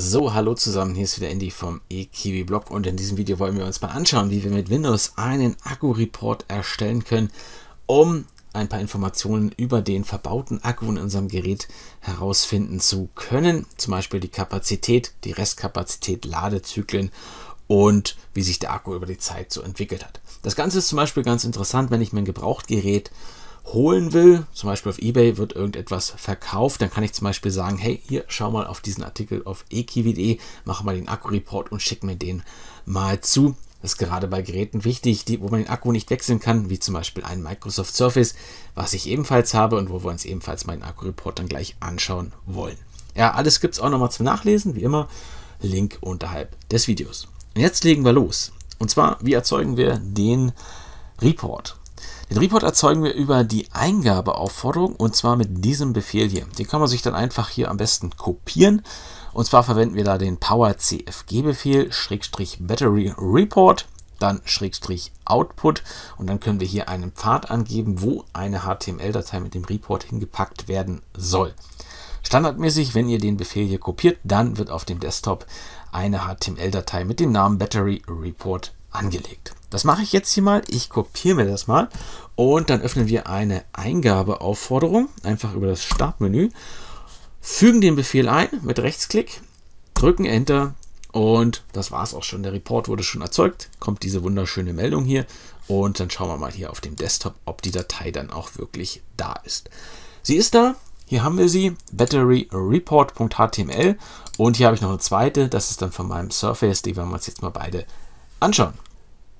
So, hallo zusammen, hier ist wieder Andy vom eKiwi Blog und in diesem Video wollen wir uns mal anschauen, wie wir mit Windows einen Akku-Report erstellen können, um ein paar Informationen über den verbauten Akku in unserem Gerät herausfinden zu können, zum Beispiel die Kapazität, die Restkapazität, Ladezyklen und wie sich der Akku über die Zeit so entwickelt hat. Das Ganze ist zum Beispiel ganz interessant, wenn ich mein ein Gebrauchtgerät holen will, zum Beispiel auf eBay wird irgendetwas verkauft, dann kann ich zum Beispiel sagen, hey, hier schau mal auf diesen Artikel auf ekiwi.de, mach mal den Akku-Report und schick mir den mal zu. Das ist gerade bei Geräten wichtig, die, wo man den Akku nicht wechseln kann, wie zum Beispiel ein Microsoft Surface, was ich ebenfalls habe und wo wir uns ebenfalls meinen Akku-Report dann gleich anschauen wollen. Ja, alles gibt es auch nochmal zum Nachlesen, wie immer, Link unterhalb des Videos. Und jetzt legen wir los. Und zwar, wie erzeugen wir den Report? Den Report erzeugen wir über die Eingabeaufforderung und zwar mit diesem Befehl hier. Den kann man sich dann einfach hier am besten kopieren. Und zwar verwenden wir da den PowerCFG-Befehl, Schrägstrich Battery Report, dann Schrägstrich Output und dann können wir hier einen Pfad angeben, wo eine HTML-Datei mit dem Report hingepackt werden soll. Standardmäßig, wenn ihr den Befehl hier kopiert, dann wird auf dem Desktop eine HTML-Datei mit dem Namen Battery Report angelegt. Das mache ich jetzt hier mal. Ich kopiere mir das mal. Und dann öffnen wir eine Eingabeaufforderung. Einfach über das Startmenü. Fügen den Befehl ein mit Rechtsklick. Drücken Enter. Und das war es auch schon. Der Report wurde schon erzeugt. Kommt diese wunderschöne Meldung hier. Und dann schauen wir mal hier auf dem Desktop, ob die Datei dann auch wirklich da ist. Sie ist da. Hier haben wir sie, batteryreport.html und hier habe ich noch eine zweite, das ist dann von meinem Surface, die werden wir uns jetzt mal beide anschauen.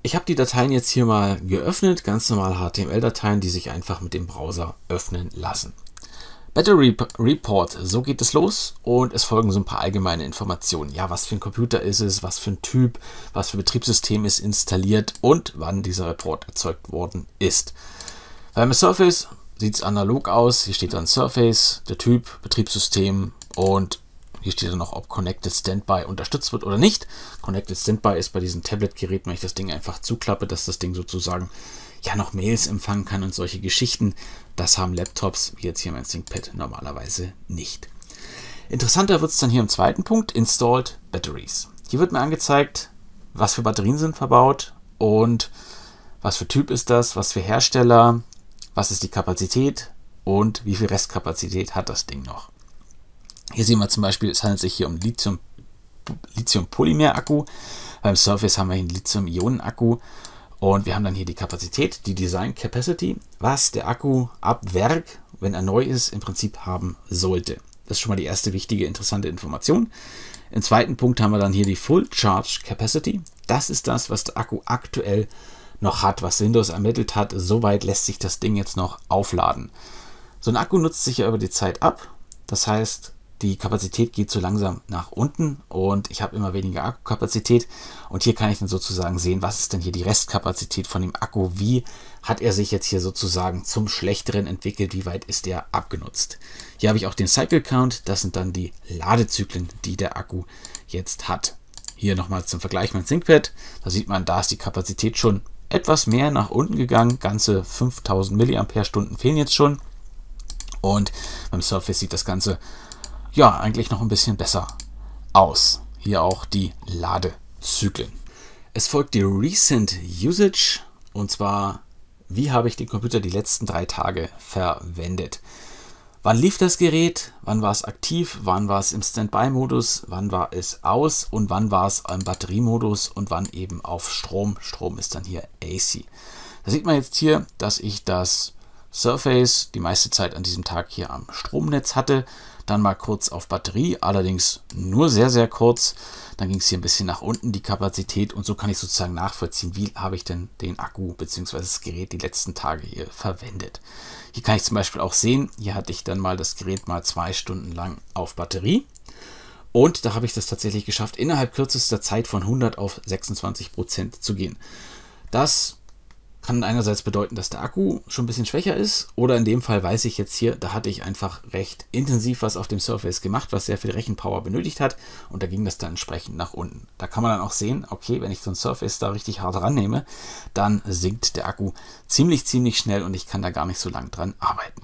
Ich habe die Dateien jetzt hier mal geöffnet, ganz normal HTML-Dateien, die sich einfach mit dem Browser öffnen lassen. Battery Report, so geht es los und es folgen so ein paar allgemeine Informationen. Ja, was für ein Computer ist es, was für ein Typ, was für ein Betriebssystem ist installiert und wann dieser Report erzeugt worden ist. Beim Surface sieht es analog aus, hier steht dann Surface, der Typ, Betriebssystem und hier steht dann noch, ob Connected Standby unterstützt wird oder nicht. Connected Standby ist bei diesen Tablet-Geräten, wenn ich das Ding einfach zuklappe, dass das Ding sozusagen ja noch Mails empfangen kann und solche Geschichten. Das haben Laptops, wie jetzt hier mein ThinkPad, normalerweise nicht. Interessanter wird es dann hier im zweiten Punkt, Installed Batteries. Hier wird mir angezeigt, was für Batterien sind verbaut und was für Typ ist das, was für Hersteller, was ist die Kapazität und wie viel Restkapazität hat das Ding noch. Hier sehen wir zum Beispiel, es handelt sich hier um Lithium, Lithium-Polymer-Akku. Beim Surface haben wir hier einen Lithium-Ionen-Akku. Und wir haben dann hier die Kapazität, die Design Capacity, was der Akku ab Werk, wenn er neu ist, im Prinzip haben sollte. Das ist schon mal die erste wichtige, interessante Information. Im zweiten Punkt haben wir dann hier die Full Charge Capacity. Das ist das, was der Akku aktuell noch hat, was Windows ermittelt hat. Soweit lässt sich das Ding jetzt noch aufladen. So ein Akku nutzt sich ja über die Zeit ab. Das heißt, die Kapazität geht so langsam nach unten und ich habe immer weniger Akkukapazität. Und hier kann ich dann sozusagen sehen, was ist denn hier die Restkapazität von dem Akku? Wie hat er sich jetzt hier sozusagen zum Schlechteren entwickelt? Wie weit ist er abgenutzt? Hier habe ich auch den Cycle Count. Das sind dann die Ladezyklen, die der Akku jetzt hat. Hier nochmal zum Vergleich mein ThinkPad. Da sieht man, da ist die Kapazität schon etwas mehr nach unten gegangen. Ganze 5000 mAh fehlen jetzt schon. Und beim Surface sieht das Ganze ja eigentlich noch ein bisschen besser aus. Hier auch die Ladezyklen. Es folgt die Recent Usage und zwar, wie habe ich den Computer die letzten drei Tage verwendet. Wann lief das Gerät? Wann war es aktiv? Wann war es im Standby-Modus? Wann war es aus? Und wann war es im Batteriemodus? Und wann eben auf Strom? Strom ist dann hier AC. Da sieht man jetzt hier, dass ich das Surface die meiste Zeit an diesem Tag hier am Stromnetz hatte dann mal kurz auf Batterie, allerdings nur sehr, sehr kurz. Dann ging es hier ein bisschen nach unten, die Kapazität. Und so kann ich sozusagen nachvollziehen, wie habe ich denn den Akku bzw. das Gerät die letzten Tage hier verwendet. Hier kann ich zum Beispiel auch sehen, hier hatte ich dann mal das Gerät mal zwei Stunden lang auf Batterie. Und da habe ich das tatsächlich geschafft, innerhalb kürzester Zeit von 100 auf 26 Prozent zu gehen. Das kann einerseits bedeuten, dass der Akku schon ein bisschen schwächer ist oder in dem Fall weiß ich jetzt hier, da hatte ich einfach recht intensiv was auf dem Surface gemacht, was sehr viel Rechenpower benötigt hat und da ging das dann entsprechend nach unten. Da kann man dann auch sehen, okay, wenn ich so ein Surface da richtig hart rannehme, dann sinkt der Akku ziemlich, ziemlich schnell und ich kann da gar nicht so lang dran arbeiten.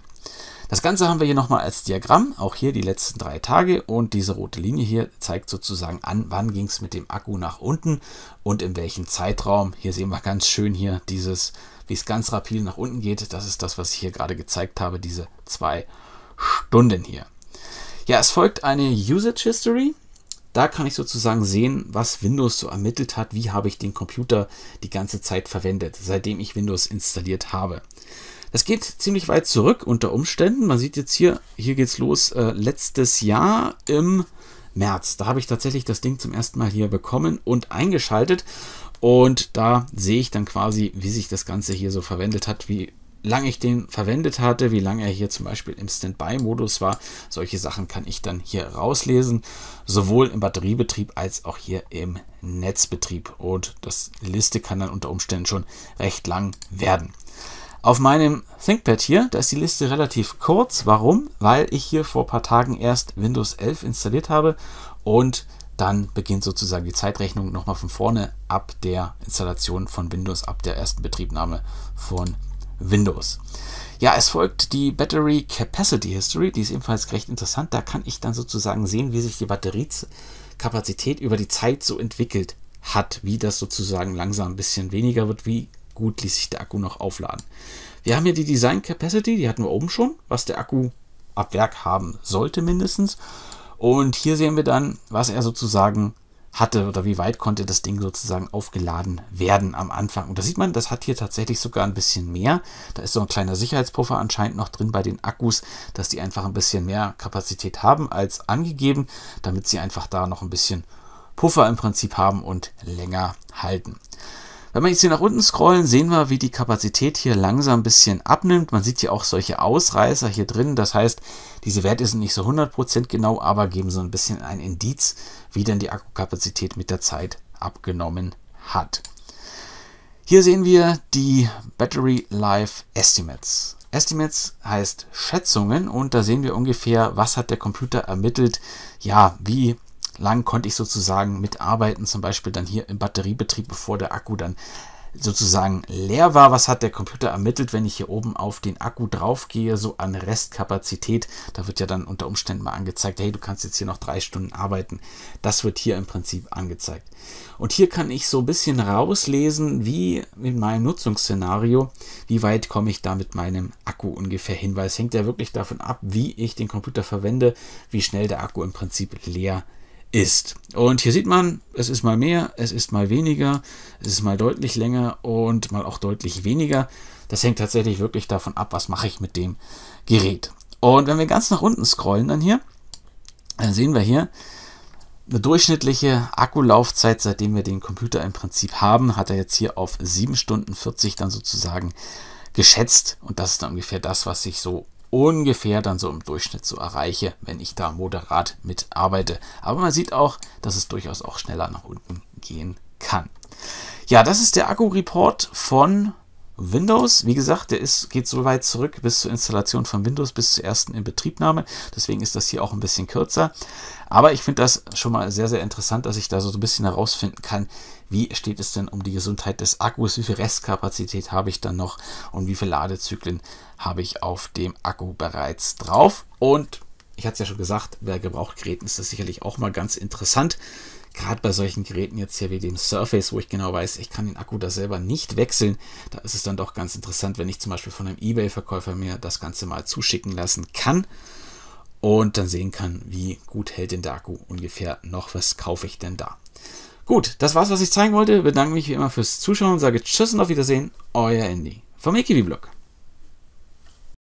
Das Ganze haben wir hier nochmal als Diagramm, auch hier die letzten drei Tage und diese rote Linie hier zeigt sozusagen an, wann ging es mit dem Akku nach unten und in welchem Zeitraum. Hier sehen wir ganz schön hier dieses, wie es ganz rapide nach unten geht. Das ist das, was ich hier gerade gezeigt habe, diese zwei Stunden hier. Ja, es folgt eine Usage History. Da kann ich sozusagen sehen, was Windows so ermittelt hat, wie habe ich den Computer die ganze Zeit verwendet, seitdem ich Windows installiert habe. Es geht ziemlich weit zurück unter Umständen. Man sieht jetzt hier, hier geht's los, äh, letztes Jahr im März. Da habe ich tatsächlich das Ding zum ersten Mal hier bekommen und eingeschaltet. Und da sehe ich dann quasi, wie sich das Ganze hier so verwendet hat, wie lange ich den verwendet hatte, wie lange er hier zum Beispiel im Standby-Modus war. Solche Sachen kann ich dann hier rauslesen, sowohl im Batteriebetrieb als auch hier im Netzbetrieb. Und das Liste kann dann unter Umständen schon recht lang werden. Auf meinem ThinkPad hier, da ist die Liste relativ kurz. Warum? Weil ich hier vor ein paar Tagen erst Windows 11 installiert habe und dann beginnt sozusagen die Zeitrechnung nochmal von vorne ab der Installation von Windows, ab der ersten Betriebnahme von Windows. Ja, es folgt die Battery Capacity History, die ist ebenfalls recht interessant. Da kann ich dann sozusagen sehen, wie sich die Batteriekapazität über die Zeit so entwickelt hat, wie das sozusagen langsam ein bisschen weniger wird, wie gut ließ sich der Akku noch aufladen. Wir haben hier die Design Capacity, die hatten wir oben schon, was der Akku ab Werk haben sollte mindestens. Und hier sehen wir dann, was er sozusagen hatte oder wie weit konnte das Ding sozusagen aufgeladen werden am Anfang. Und da sieht man, das hat hier tatsächlich sogar ein bisschen mehr. Da ist so ein kleiner Sicherheitspuffer anscheinend noch drin bei den Akkus, dass die einfach ein bisschen mehr Kapazität haben als angegeben, damit sie einfach da noch ein bisschen Puffer im Prinzip haben und länger halten. Wenn wir jetzt hier nach unten scrollen, sehen wir, wie die Kapazität hier langsam ein bisschen abnimmt. Man sieht hier auch solche Ausreißer hier drin. Das heißt, diese Werte sind nicht so 100% genau, aber geben so ein bisschen ein Indiz, wie denn die Akkukapazität mit der Zeit abgenommen hat. Hier sehen wir die Battery Life Estimates. Estimates heißt Schätzungen und da sehen wir ungefähr, was hat der Computer ermittelt, ja, wie lang konnte ich sozusagen mitarbeiten, zum Beispiel dann hier im Batteriebetrieb, bevor der Akku dann sozusagen leer war. Was hat der Computer ermittelt, wenn ich hier oben auf den Akku draufgehe, so an Restkapazität? Da wird ja dann unter Umständen mal angezeigt, hey, du kannst jetzt hier noch drei Stunden arbeiten. Das wird hier im Prinzip angezeigt. Und hier kann ich so ein bisschen rauslesen, wie in meinem Nutzungsszenario, wie weit komme ich da mit meinem Akku ungefähr hin, weil es hängt ja wirklich davon ab, wie ich den Computer verwende, wie schnell der Akku im Prinzip leer ist ist. Und hier sieht man, es ist mal mehr, es ist mal weniger, es ist mal deutlich länger und mal auch deutlich weniger. Das hängt tatsächlich wirklich davon ab, was mache ich mit dem Gerät. Und wenn wir ganz nach unten scrollen dann hier, dann sehen wir hier, eine durchschnittliche Akkulaufzeit, seitdem wir den Computer im Prinzip haben, hat er jetzt hier auf 7 Stunden 40 dann sozusagen geschätzt. Und das ist dann ungefähr das, was sich so ungefähr dann so im Durchschnitt so erreiche, wenn ich da moderat mitarbeite. Aber man sieht auch, dass es durchaus auch schneller nach unten gehen kann. Ja, das ist der Akku-Report von Windows, wie gesagt, der ist, geht so weit zurück bis zur Installation von Windows, bis zur ersten Inbetriebnahme. Deswegen ist das hier auch ein bisschen kürzer. Aber ich finde das schon mal sehr, sehr interessant, dass ich da so ein bisschen herausfinden kann, wie steht es denn um die Gesundheit des Akkus, wie viel Restkapazität habe ich dann noch und wie viele Ladezyklen habe ich auf dem Akku bereits drauf. Und ich hatte es ja schon gesagt, bei Gebrauchgeräten ist das sicherlich auch mal ganz interessant gerade bei solchen Geräten jetzt hier wie dem Surface, wo ich genau weiß, ich kann den Akku da selber nicht wechseln, da ist es dann doch ganz interessant, wenn ich zum Beispiel von einem Ebay-Verkäufer mir das Ganze mal zuschicken lassen kann und dann sehen kann, wie gut hält denn der Akku ungefähr noch, was kaufe ich denn da. Gut, das war's, was ich zeigen wollte. Bedanke mich wie immer fürs Zuschauen, sage Tschüss und auf Wiedersehen, euer Andy vom EKW-Blog.